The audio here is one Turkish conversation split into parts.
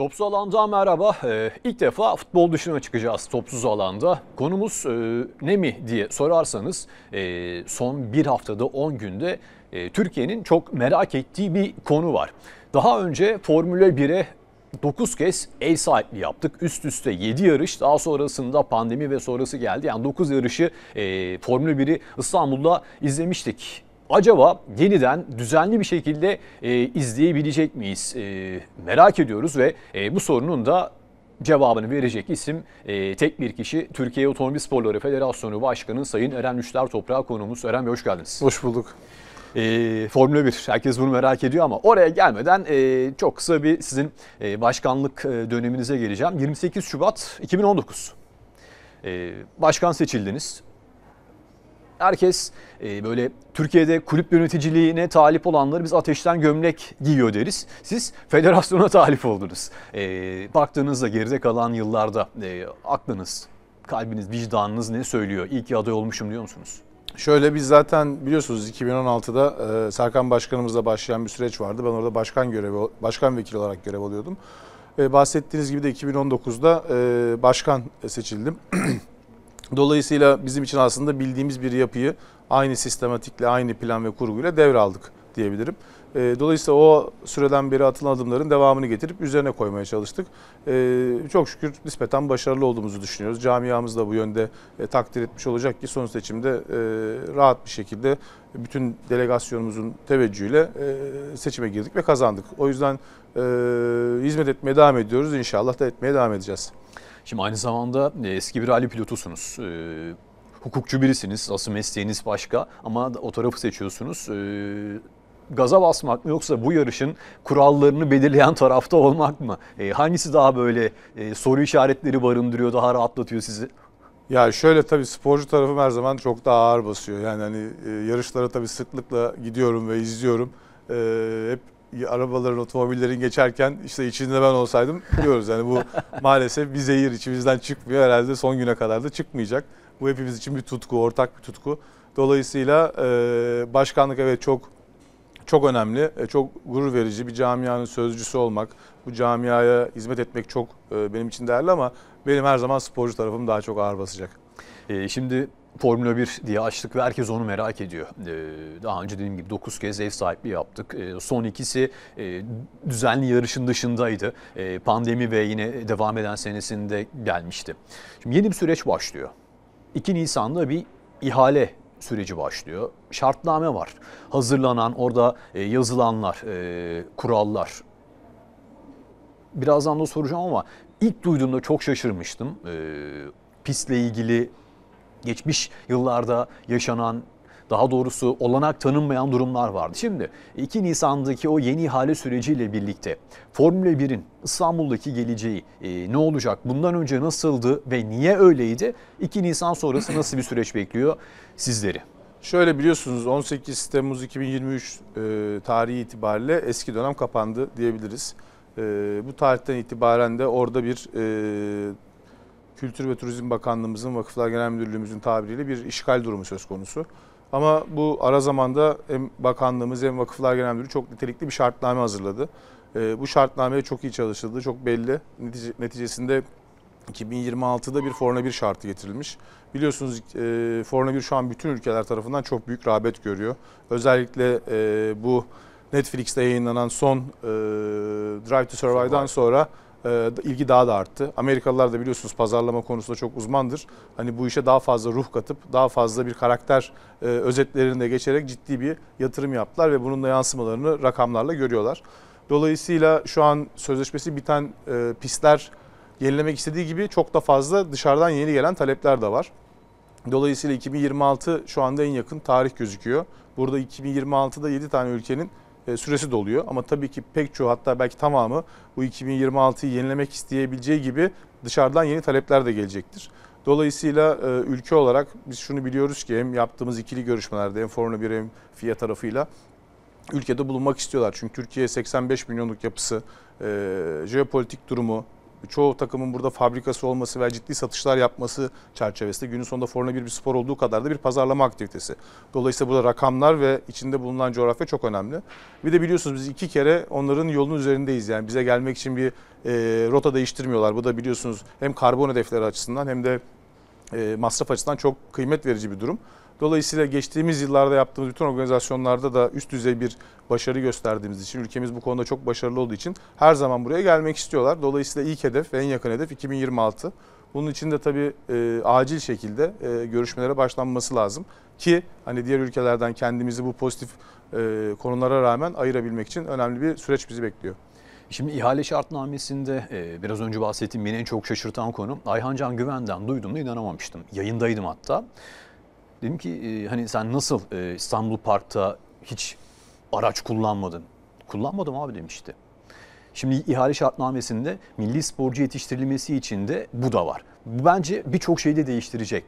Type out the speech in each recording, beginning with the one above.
Topsuz alanda merhaba. Ee, ilk defa futbol dışına çıkacağız topsuz alanda. Konumuz e, ne mi diye sorarsanız e, son bir haftada 10 günde e, Türkiye'nin çok merak ettiği bir konu var. Daha önce Formula 1'e 9 kez ev sahipliği yaptık. Üst üste 7 yarış daha sonrasında pandemi ve sonrası geldi. Yani 9 yarışı e, Formula 1'i İstanbul'da izlemiştik acaba yeniden düzenli bir şekilde e, izleyebilecek miyiz? E, merak ediyoruz ve e, bu sorunun da cevabını verecek isim e, tek bir kişi. Türkiye Otomobil Sporları Federasyonu Başkanı Sayın Eren Üçler Toprağı konuğumuz. Eren Bey hoş geldiniz. Hoş bulduk. E, Formula 1 herkes bunu merak ediyor ama oraya gelmeden e, çok kısa bir sizin e, başkanlık e, döneminize geleceğim. 28 Şubat 2019 e, başkan seçildiniz herkes e, böyle Türkiye'de kulüp yöneticiliğine talip olanları biz ateşten gömlek giyiyor deriz. Siz federasyona talip oldunuz. E, baktığınızda geride kalan yıllarda e, aklınız, kalbiniz, vicdanınız ne söylüyor? İlk ki aday olmuşum diyor musunuz? Şöyle biz zaten biliyorsunuz 2016'da e, Serkan Başkanımızla başlayan bir süreç vardı. Ben orada başkan görevi, başkan vekili olarak görev alıyordum. E, bahsettiğiniz gibi de 2019'da e, başkan seçildim. Dolayısıyla bizim için aslında bildiğimiz bir yapıyı aynı sistematikle, aynı plan ve kurguyla devraldık diyebilirim. Ee, dolayısıyla o süreden beri atılan adımların devamını getirip üzerine koymaya çalıştık. Ee, çok şükür nispeten başarılı olduğumuzu düşünüyoruz. Camiamız da bu yönde e, takdir etmiş olacak ki son seçimde e, rahat bir şekilde bütün delegasyonumuzun teveccühüyle e, seçime girdik ve kazandık. O yüzden hizmet etmeye devam ediyoruz. İnşallah da etmeye devam edeceğiz. Şimdi aynı zamanda e, eski bir rally pilotusunuz. E, hukukçu birisiniz, asıl mesleğiniz başka ama o tarafı seçiyorsunuz. E, gaza basmak mı yoksa bu yarışın kurallarını belirleyen tarafta olmak mı? E, hangisi daha böyle soru işaretleri barındırıyor, daha rahatlatıyor sizi? Ya şöyle tabii sporcu tarafım her zaman çok daha ağır basıyor. Yani hani e, yarışlara tabii sıklıkla gidiyorum ve izliyorum. hep arabaların, otomobillerin geçerken işte içinde ben olsaydım biliyoruz Yani bu maalesef bir zehir içimizden çıkmıyor. Herhalde son güne kadar da çıkmayacak. Bu hepimiz için bir tutku, ortak bir tutku. Dolayısıyla e, başkanlık evet çok çok önemli, e, çok gurur verici bir camianın sözcüsü olmak, bu camiaya hizmet etmek çok e, benim için değerli ama benim her zaman sporcu tarafım daha çok ağır basacak. E, şimdi Formula 1 diye açtık ve herkes onu merak ediyor. Ee, daha önce dediğim gibi 9 kez ev sahipliği yaptık. Ee, son ikisi e, düzenli yarışın dışındaydı. Ee, pandemi ve yine devam eden senesinde gelmişti. Şimdi yeni bir süreç başlıyor. 2 Nisan'da bir ihale süreci başlıyor. Şartname var. Hazırlanan, orada e, yazılanlar, e, kurallar. Birazdan da soracağım ama ilk duyduğumda çok şaşırmıştım. Pistle ilgili geçmiş yıllarda yaşanan daha doğrusu olanak tanınmayan durumlar vardı. Şimdi 2 Nisan'daki o yeni ihale süreciyle birlikte Formula 1'in İstanbul'daki geleceği e, ne olacak? Bundan önce nasıldı ve niye öyleydi? 2 Nisan sonrası nasıl bir süreç bekliyor sizleri? Şöyle biliyorsunuz 18 Temmuz 2023 e, tarihi itibariyle eski dönem kapandı diyebiliriz. E, bu tarihten itibaren de orada bir e, Kültür ve Turizm Bakanlığımızın, Vakıflar Genel Müdürlüğümüzün tabiriyle bir işgal durumu söz konusu. Ama bu ara zamanda hem bakanlığımız hem Vakıflar Genel Müdürü çok nitelikli bir şartname hazırladı. E, bu şartnameye çok iyi çalışıldı, çok belli. Netice, neticesinde 2026'da bir Forna 1 şartı getirilmiş. Biliyorsunuz e, Forna 1 şu an bütün ülkeler tarafından çok büyük rağbet görüyor. Özellikle e, bu Netflix'te yayınlanan son e, Drive to Survive'dan sonra ee, ilgi daha da arttı. Amerikalılar da biliyorsunuz pazarlama konusunda çok uzmandır. Hani bu işe daha fazla ruh katıp daha fazla bir karakter e, özetlerinde geçerek ciddi bir yatırım yaptılar ve bunun da yansımalarını rakamlarla görüyorlar. Dolayısıyla şu an sözleşmesi biten e, pistler yenilemek istediği gibi çok da fazla dışarıdan yeni gelen talepler de var. Dolayısıyla 2026 şu anda en yakın tarih gözüküyor. Burada 2026'da 7 tane ülkenin e, süresi doluyor. Ama tabii ki pek çoğu hatta belki tamamı bu 2026'yı yenilemek isteyebileceği gibi dışarıdan yeni talepler de gelecektir. Dolayısıyla e, ülke olarak biz şunu biliyoruz ki hem yaptığımız ikili görüşmelerde hem Formula 1 hem FIA tarafıyla ülkede bulunmak istiyorlar. Çünkü Türkiye 85 milyonluk yapısı, e, jeopolitik durumu, çoğu takımın burada fabrikası olması ve ciddi satışlar yapması çerçevesinde günün sonunda Formula 1 bir spor olduğu kadar da bir pazarlama aktivitesi. Dolayısıyla burada rakamlar ve içinde bulunan coğrafya çok önemli. Bir de biliyorsunuz biz iki kere onların yolunun üzerindeyiz. Yani bize gelmek için bir e, rota değiştirmiyorlar. Bu da biliyorsunuz hem karbon hedefleri açısından hem de e, masraf açısından çok kıymet verici bir durum. Dolayısıyla geçtiğimiz yıllarda yaptığımız bütün organizasyonlarda da üst düzey bir başarı gösterdiğimiz için, ülkemiz bu konuda çok başarılı olduğu için her zaman buraya gelmek istiyorlar. Dolayısıyla ilk hedef ve en yakın hedef 2026. Bunun için de tabii e, acil şekilde e, görüşmelere başlanması lazım ki hani diğer ülkelerden kendimizi bu pozitif e, konulara rağmen ayırabilmek için önemli bir süreç bizi bekliyor. Şimdi ihale şartnamesinde e, biraz önce bahsettiğim beni en çok şaşırtan konu Ayhan Can Güven'den duyduğumda inanamamıştım. Yayındaydım hatta. Dedim ki ee, hani sen nasıl e, İstanbul Park'ta hiç araç kullanmadın? Kullanmadım abi demişti. Şimdi ihale şartnamesinde milli sporcu yetiştirilmesi için de bu da var. Bu bence birçok şeyi de değiştirecek.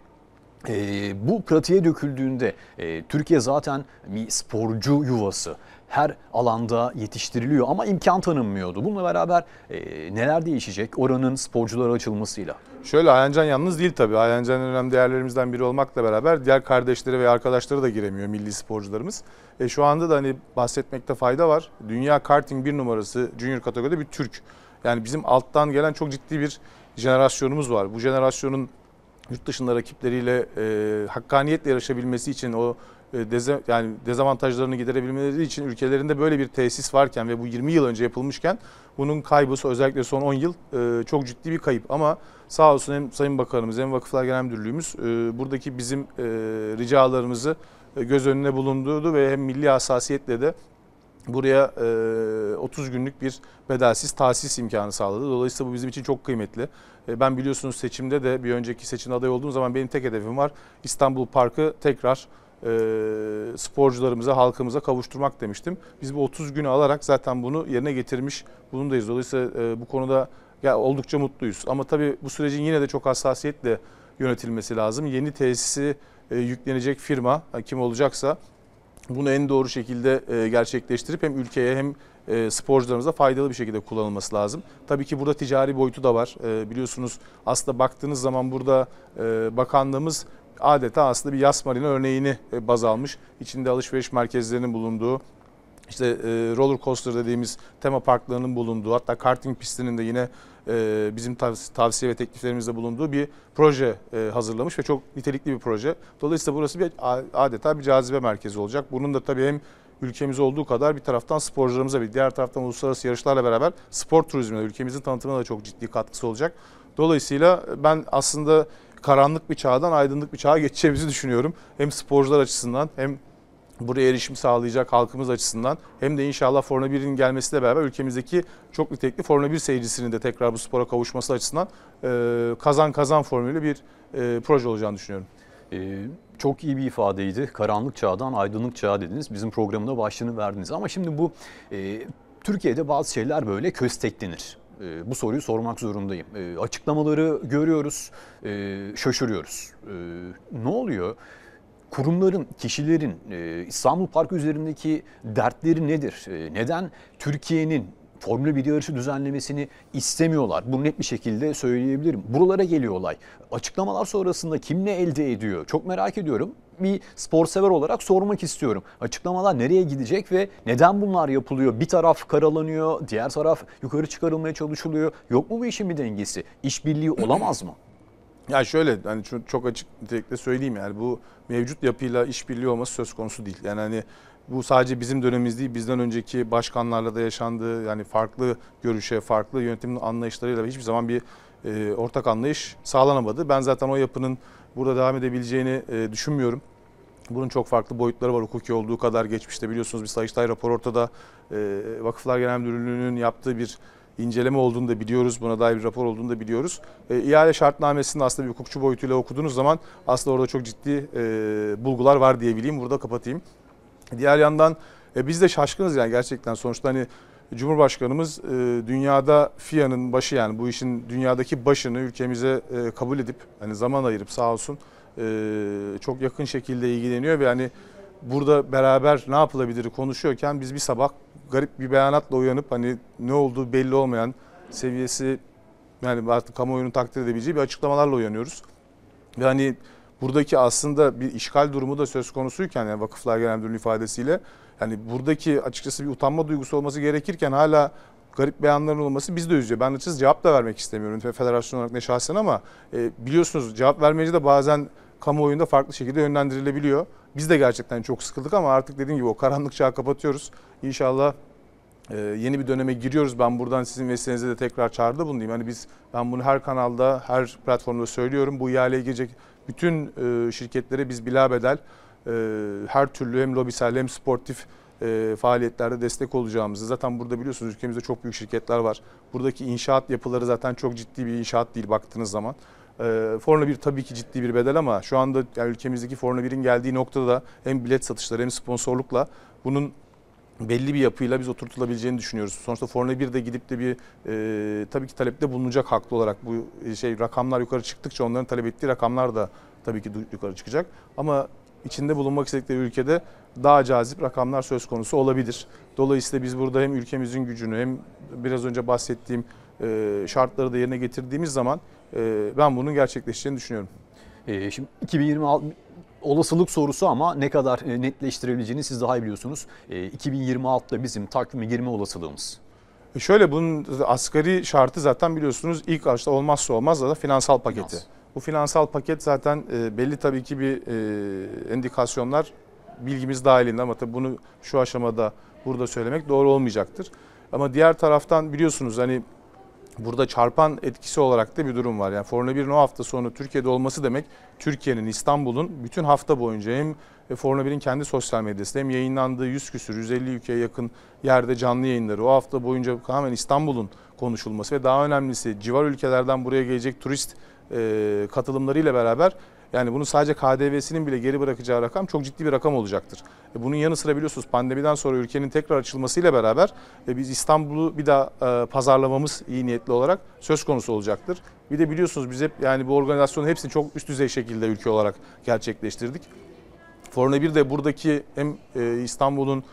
E, bu pratiğe döküldüğünde e, Türkiye zaten bir sporcu yuvası. Her alanda yetiştiriliyor ama imkan tanınmıyordu. Bununla beraber e, neler değişecek oranın sporculara açılmasıyla? Şöyle Ayancan yalnız değil tabii. Ayancanın önemli değerlerimizden biri olmakla beraber diğer kardeşleri ve arkadaşları da giremiyor milli sporcularımız. E, şu anda da hani bahsetmekte fayda var. Dünya Karting bir numarası Junior kategoride bir Türk. Yani bizim alttan gelen çok ciddi bir jenerasyonumuz var. Bu jenerasyonun yurt dışında rakipleriyle e, hakkaniyetle yarışabilmesi için o e, deze, yani dezavantajlarını giderebilmeleri için ülkelerinde böyle bir tesis varken ve bu 20 yıl önce yapılmışken bunun kaybısı özellikle son 10 yıl e, çok ciddi bir kayıp ama sağ olsun hem Sayın Bakanımız hem Vakıflar Genel Müdürlüğümüz e, buradaki bizim e, ricalarımızı e, göz önüne bulundurdu ve hem milli hassasiyetle de buraya 30 e, günlük bir bedelsiz tahsis imkanı sağladı. Dolayısıyla bu bizim için çok kıymetli. Ben biliyorsunuz seçimde de bir önceki seçim aday olduğum zaman benim tek hedefim var. İstanbul Parkı tekrar e, sporcularımıza, halkımıza kavuşturmak demiştim. Biz bu 30 günü alarak zaten bunu yerine getirmiş bulundayız. Dolayısıyla e, bu konuda ya oldukça mutluyuz. Ama tabii bu sürecin yine de çok hassasiyetle yönetilmesi lazım. Yeni tesisi e, yüklenecek firma e, kim olacaksa bunu en doğru şekilde e, gerçekleştirip hem ülkeye hem e, sporcularımıza faydalı bir şekilde kullanılması lazım. Tabii ki burada ticari boyutu da var. E, biliyorsunuz aslında baktığınız zaman burada e, bakanlığımız adeta aslında bir yas marina örneğini e, baz almış. İçinde alışveriş merkezlerinin bulunduğu işte e, roller coaster dediğimiz tema parklarının bulunduğu hatta karting pistinin de yine e, bizim tavsi tavsiye ve tekliflerimizde bulunduğu bir proje hazırlamış ve çok nitelikli bir proje. Dolayısıyla burası bir adeta bir cazibe merkezi olacak. Bunun da tabii hem ülkemiz olduğu kadar bir taraftan sporcularımıza bir diğer taraftan uluslararası yarışlarla beraber spor turizmine ülkemizin tanıtımına da çok ciddi katkısı olacak. Dolayısıyla ben aslında karanlık bir çağdan aydınlık bir çağa geçeceğimizi düşünüyorum. Hem sporcular açısından hem buraya erişim sağlayacak halkımız açısından hem de inşallah Formula 1'in gelmesiyle beraber ülkemizdeki çok nitelikli Formula 1 seyircisinin de tekrar bu spora kavuşması açısından e, kazan kazan formülü bir e, proje olacağını düşünüyorum. Ee, çok iyi bir ifadeydi. Karanlık çağdan aydınlık çağa dediniz. Bizim programına başlığını verdiniz. Ama şimdi bu e, Türkiye'de bazı şeyler böyle kösteklenir. E, bu soruyu sormak zorundayım. E, açıklamaları görüyoruz, e, şaşırıyoruz. E, ne oluyor? Kurumların, kişilerin e, İstanbul Parkı üzerindeki dertleri nedir? E, neden Türkiye'nin Formula 1 yarışı düzenlemesini istemiyorlar. Bunu net bir şekilde söyleyebilirim. Buralara geliyor olay. Açıklamalar sonrasında kim ne elde ediyor? Çok merak ediyorum bir spor sever olarak sormak istiyorum. Açıklamalar nereye gidecek ve neden bunlar yapılıyor? Bir taraf karalanıyor, diğer taraf yukarı çıkarılmaya çalışılıyor. Yok mu bu işin bir dengesi? İşbirliği olamaz mı? Ya şöyle hani çok açık nitelikte söyleyeyim yani bu mevcut yapıyla işbirliği olması söz konusu değil. Yani hani bu sadece bizim dönemimiz değil bizden önceki başkanlarla da yaşandığı yani farklı görüşe farklı yönetim anlayışlarıyla hiçbir zaman bir e, ortak anlayış sağlanamadı. Ben zaten o yapının burada devam edebileceğini e, düşünmüyorum. Bunun çok farklı boyutları var hukuki olduğu kadar geçmişte biliyorsunuz bir Sayıştay rapor ortada e, Vakıflar Genel Müdürlüğü'nün yaptığı bir inceleme olduğunu da biliyoruz. Buna dair bir rapor olduğunu da biliyoruz. E, ihale şartnamesini aslında bir hukukçu boyutuyla okuduğunuz zaman aslında orada çok ciddi e, bulgular var diyebileyim. Burada kapatayım. Diğer yandan e, biz de şaşkınız yani gerçekten sonuçta hani Cumhurbaşkanımız e, dünyada FİA'nın başı yani bu işin dünyadaki başını ülkemize e, kabul edip hani zaman ayırıp sağ olsun e, çok yakın şekilde ilgileniyor ve hani burada beraber ne yapılabilir konuşuyorken biz bir sabah garip bir beyanatla uyanıp hani ne olduğu belli olmayan seviyesi yani artık kamuoyunun takdir edebileceği bir açıklamalarla uyanıyoruz. yani buradaki aslında bir işgal durumu da söz konusuyken yani Vakıflar Genel Müdürlüğü ifadesiyle yani buradaki açıkçası bir utanma duygusu olması gerekirken hala garip beyanların olması biz de üzüyor. Ben açıkçası cevap da vermek istemiyorum federasyon olarak ne şahsen ama e, biliyorsunuz cevap vermeyince de bazen kamuoyunda farklı şekilde yönlendirilebiliyor. Biz de gerçekten çok sıkıldık ama artık dediğim gibi o karanlık çağı kapatıyoruz. İnşallah ee, yeni bir döneme giriyoruz. Ben buradan sizin vesilenize de tekrar çağrıda bulunayım. Hani biz ben bunu her kanalda, her platformda söylüyorum. Bu ihaleye girecek bütün e, şirketlere biz bilabedel e, her türlü hem lobisel hem sportif e, faaliyetlerde destek olacağımızı. Zaten burada biliyorsunuz ülkemizde çok büyük şirketler var. Buradaki inşaat yapıları zaten çok ciddi bir inşaat değil baktığınız zaman. Ee, Formula 1 tabii ki ciddi bir bedel ama şu anda yani ülkemizdeki Formula 1'in geldiği noktada da hem bilet satışları hem sponsorlukla bunun belli bir yapıyla biz oturtulabileceğini düşünüyoruz. Sonuçta Formula 1 de gidip de bir e, tabii ki talepte bulunacak haklı olarak bu e, şey rakamlar yukarı çıktıkça onların talep ettiği rakamlar da tabii ki yukarı çıkacak. Ama içinde bulunmak istedikleri ülkede daha cazip rakamlar söz konusu olabilir. Dolayısıyla biz burada hem ülkemizin gücünü hem biraz önce bahsettiğim e, şartları da yerine getirdiğimiz zaman ee, ben bunun gerçekleşeceğini düşünüyorum. Ee, şimdi 2026 olasılık sorusu ama ne kadar e, netleştirebileceğini siz daha iyi biliyorsunuz. 2026'da ee, bizim takvime girme olasılığımız. E şöyle bunun asgari şartı zaten biliyorsunuz ilk başta olmazsa olmaz da finansal paketi. Finans. Bu finansal paket zaten e, belli tabii ki bir endikasyonlar bilgimiz dahilinde ama tabii bunu şu aşamada burada söylemek doğru olmayacaktır. Ama diğer taraftan biliyorsunuz hani burada çarpan etkisi olarak da bir durum var. Yani Formula 1'in o hafta sonu Türkiye'de olması demek Türkiye'nin, İstanbul'un bütün hafta boyunca hem e, Formula 1'in kendi sosyal medyasında hem yayınlandığı 100 küsür, 150 ülkeye yakın yerde canlı yayınları o hafta boyunca tamamen İstanbul'un konuşulması ve daha önemlisi civar ülkelerden buraya gelecek turist e, katılımlarıyla beraber yani bunu sadece KDV'sinin bile geri bırakacağı rakam çok ciddi bir rakam olacaktır. E, bunun yanı sıra biliyorsunuz pandemiden sonra ülkenin tekrar açılmasıyla beraber e, biz İstanbul'u bir daha e, pazarlamamız iyi niyetli olarak söz konusu olacaktır. Bir de biliyorsunuz biz hep yani bu organizasyonun hepsini çok üst düzey şekilde ülke olarak gerçekleştirdik. Formula 1 de buradaki hem İstanbul'un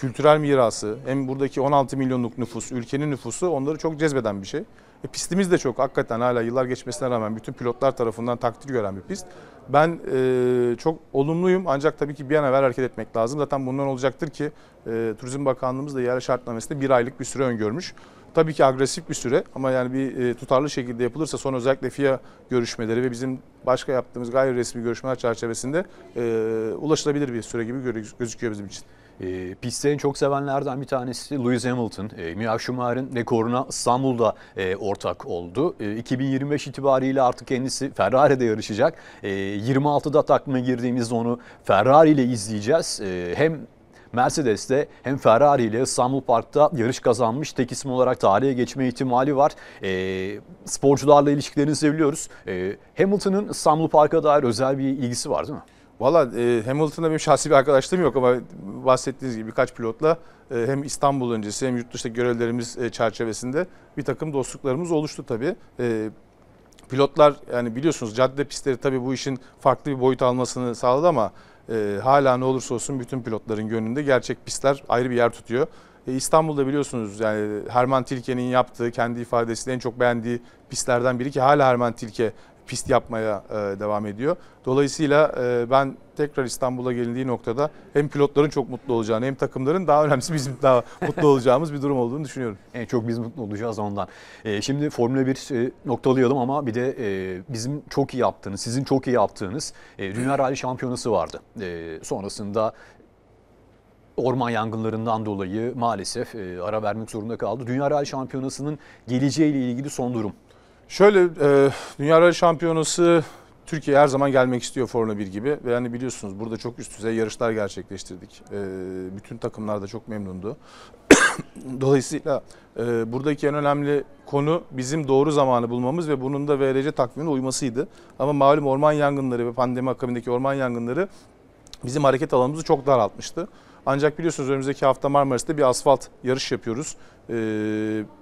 kültürel mirası hem buradaki 16 milyonluk nüfus, ülkenin nüfusu onları çok cezbeden bir şey. E, pistimiz de çok hakikaten hala yıllar geçmesine rağmen bütün pilotlar tarafından takdir gören bir pist. Ben e, çok olumluyum ancak tabii ki bir an evvel hareket etmek lazım. Zaten bundan olacaktır ki e, Turizm Bakanlığımız da yerel şartnamesinde bir aylık bir süre öngörmüş. Tabii ki agresif bir süre ama yani bir e, tutarlı şekilde yapılırsa son özellikle FIA görüşmeleri ve bizim başka yaptığımız gayri resmi görüşmeler çerçevesinde e, ulaşılabilir bir süre gibi gözüküyor bizim için. E, pistlerini çok sevenlerden bir tanesi Lewis Hamilton. E, Mia Schumacher'in rekoruna İstanbul'da e, ortak oldu. E, ee, 2025 itibariyle artık kendisi Ferrari'de yarışacak. E, 26'da takvime girdiğimizde onu Ferrari ile izleyeceğiz. E, hem Mercedes'te hem Ferrari ile İstanbul Park'ta yarış kazanmış tek isim olarak tarihe geçme ihtimali var. E, sporcularla ilişkilerini seviyoruz. E, Hamilton'ın İstanbul Park'a dair özel bir ilgisi var değil mi? Valla e, Hamilton'da benim şahsi bir arkadaşlığım yok ama bahsettiğiniz gibi birkaç pilotla e, hem İstanbul öncesi hem yurt dışında görevlerimiz e, çerçevesinde bir takım dostluklarımız oluştu tabii. E, pilotlar yani biliyorsunuz cadde pistleri tabii bu işin farklı bir boyut almasını sağladı ama e, hala ne olursa olsun bütün pilotların gönlünde gerçek pistler ayrı bir yer tutuyor. E, İstanbul'da biliyorsunuz yani Herman Tilke'nin yaptığı kendi ifadesiyle en çok beğendiği pistlerden biri ki hala Herman Tilke pist yapmaya e, devam ediyor. Dolayısıyla e, ben tekrar İstanbul'a gelindiği noktada hem pilotların çok mutlu olacağını hem takımların daha önemlisi bizim daha mutlu olacağımız bir durum olduğunu düşünüyorum. En çok biz mutlu olacağız ondan. E, şimdi Formula 1 e, noktalayalım ama bir de bizim çok iyi yaptığınız, sizin çok iyi yaptığınız Dünya Rally Şampiyonası vardı. sonrasında orman yangınlarından dolayı maalesef ara vermek zorunda kaldı. Dünya Rally Şampiyonası'nın geleceğiyle ilgili son durum Şöyle e, Dünya Rally Şampiyonası Türkiye her zaman gelmek istiyor Formula 1 gibi. Ve yani biliyorsunuz burada çok üst düzey yarışlar gerçekleştirdik. E, bütün takımlar da çok memnundu. Dolayısıyla e, buradaki en önemli konu bizim doğru zamanı bulmamız ve bunun da VRC takvimine uymasıydı. Ama malum orman yangınları ve pandemi akabindeki orman yangınları bizim hareket alanımızı çok daraltmıştı. Ancak biliyorsunuz önümüzdeki hafta Marmaris'te bir asfalt yarış yapıyoruz. Ee,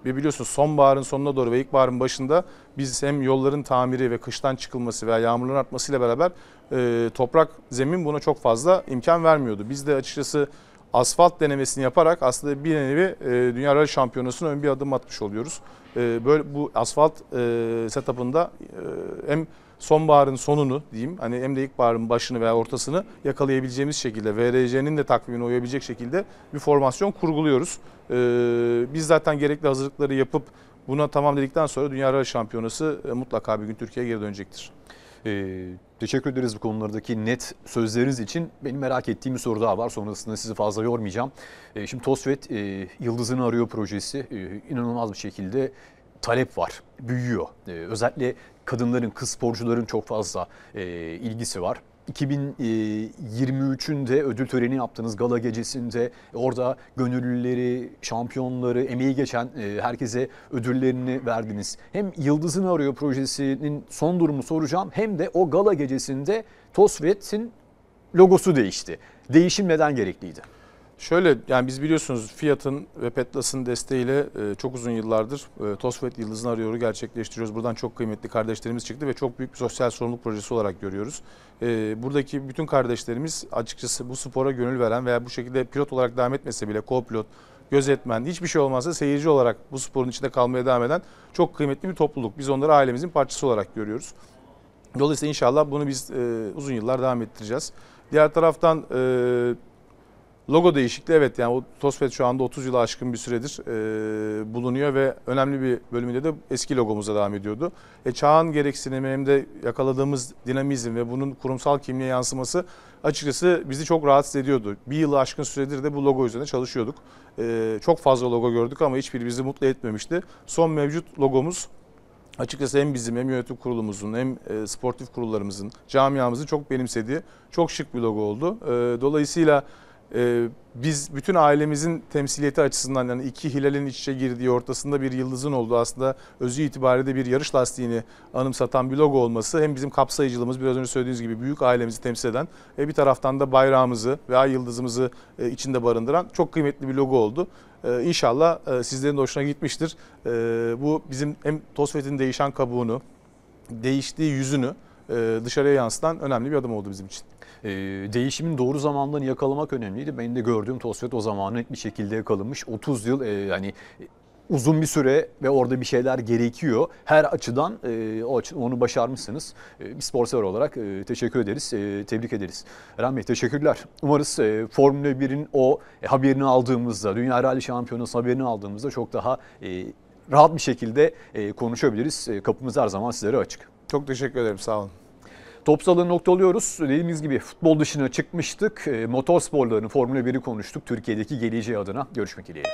ve biliyorsunuz sonbaharın sonuna doğru ve ilkbaharın başında biz hem yolların tamiri ve kıştan çıkılması veya yağmurların artmasıyla beraber e, toprak zemin buna çok fazla imkan vermiyordu. Biz de açıkçası asfalt denemesini yaparak aslında bir nevi e, Dünya Rally Şampiyonası'na ön bir adım atmış oluyoruz. E, böyle bu asfalt e, setup'ında e, hem sonbaharın sonunu diyeyim hani hem de ilkbaharın başını veya ortasını yakalayabileceğimiz şekilde VRC'nin de takvimine uyabilecek şekilde bir formasyon kurguluyoruz. Ee, biz zaten gerekli hazırlıkları yapıp buna tamam dedikten sonra Dünya Rally Şampiyonası e, mutlaka bir gün Türkiye'ye geri dönecektir. Ee, teşekkür ederiz bu konulardaki net sözleriniz için. Benim merak ettiğim bir soru daha var. Sonrasında sizi fazla yormayacağım. Ee, şimdi TOSVET e, Yıldızını Arıyor projesi e, inanılmaz bir şekilde talep var, büyüyor. E, özellikle kadınların, kız sporcuların çok fazla e, ilgisi var. 2023'ün e, de ödül töreni yaptığınız gala gecesinde orada gönüllüleri, şampiyonları, emeği geçen e, herkese ödüllerini verdiniz. Hem Yıldız'ın Arıyor projesinin son durumu soracağım hem de o gala gecesinde Tosvet'in logosu değişti. Değişim neden gerekliydi? Şöyle yani biz biliyorsunuz Fiat'ın ve Petlas'ın desteğiyle e, çok uzun yıllardır e, Tosfet Yıldız'ın arıyoru gerçekleştiriyoruz. Buradan çok kıymetli kardeşlerimiz çıktı ve çok büyük bir sosyal sorumluluk projesi olarak görüyoruz. E, buradaki bütün kardeşlerimiz açıkçası bu spora gönül veren veya bu şekilde pilot olarak devam etmese bile co-pilot, gözetmen, hiçbir şey olmazsa seyirci olarak bu sporun içinde kalmaya devam eden çok kıymetli bir topluluk. Biz onları ailemizin parçası olarak görüyoruz. Dolayısıyla inşallah bunu biz e, uzun yıllar devam ettireceğiz. Diğer taraftan e, Logo değişikliği evet yani o Tospet şu anda 30 yılı aşkın bir süredir e, bulunuyor ve önemli bir bölümünde de eski logomuza devam ediyordu. E, çağın gereksinimi hem de yakaladığımız dinamizm ve bunun kurumsal kimliğe yansıması açıkçası bizi çok rahatsız ediyordu. Bir yılı aşkın süredir de bu logo üzerine çalışıyorduk. E, çok fazla logo gördük ama hiçbir bizi mutlu etmemişti. Son mevcut logomuz açıkçası hem bizim hem yönetim kurulumuzun hem e, sportif kurullarımızın camiamızın çok benimsediği çok şık bir logo oldu. E, dolayısıyla ee, biz bütün ailemizin temsiliyeti açısından yani iki hilalin iç içe girdiği ortasında bir yıldızın olduğu aslında özü itibariyle bir yarış lastiğini anımsatan bir logo olması hem bizim kapsayıcılığımız biraz önce söylediğiniz gibi büyük ailemizi temsil eden ve bir taraftan da bayrağımızı veya yıldızımızı e, içinde barındıran çok kıymetli bir logo oldu. E, inşallah inşallah e, sizlerin de hoşuna gitmiştir. bu bizim hem Tosfet'in değişen kabuğunu, değiştiği yüzünü dışarıya yansıtan önemli bir adım oldu bizim için e, değişimin doğru zamanlarını yakalamak önemliydi. Benim de gördüğüm Tosfet o zamanı net bir şekilde yakalamış. 30 yıl e, yani e, uzun bir süre ve orada bir şeyler gerekiyor. Her açıdan e, o açı, onu başarmışsınız. E, bir spor olarak e, teşekkür ederiz, e, tebrik ederiz. Eren Bey teşekkürler. Umarız e, Formula 1'in o e, haberini aldığımızda, Dünya Rally Şampiyonası haberini aldığımızda çok daha e, rahat bir şekilde e, konuşabiliriz. E, kapımız her zaman sizlere açık. Çok teşekkür ederim, sağ olun. Topsal'ı nokta oluyoruz. Dediğimiz gibi futbol dışına çıkmıştık. E, Motorsporların sporlarını, Formula 1'i konuştuk. Türkiye'deki geleceği adına görüşmek dileğiyle.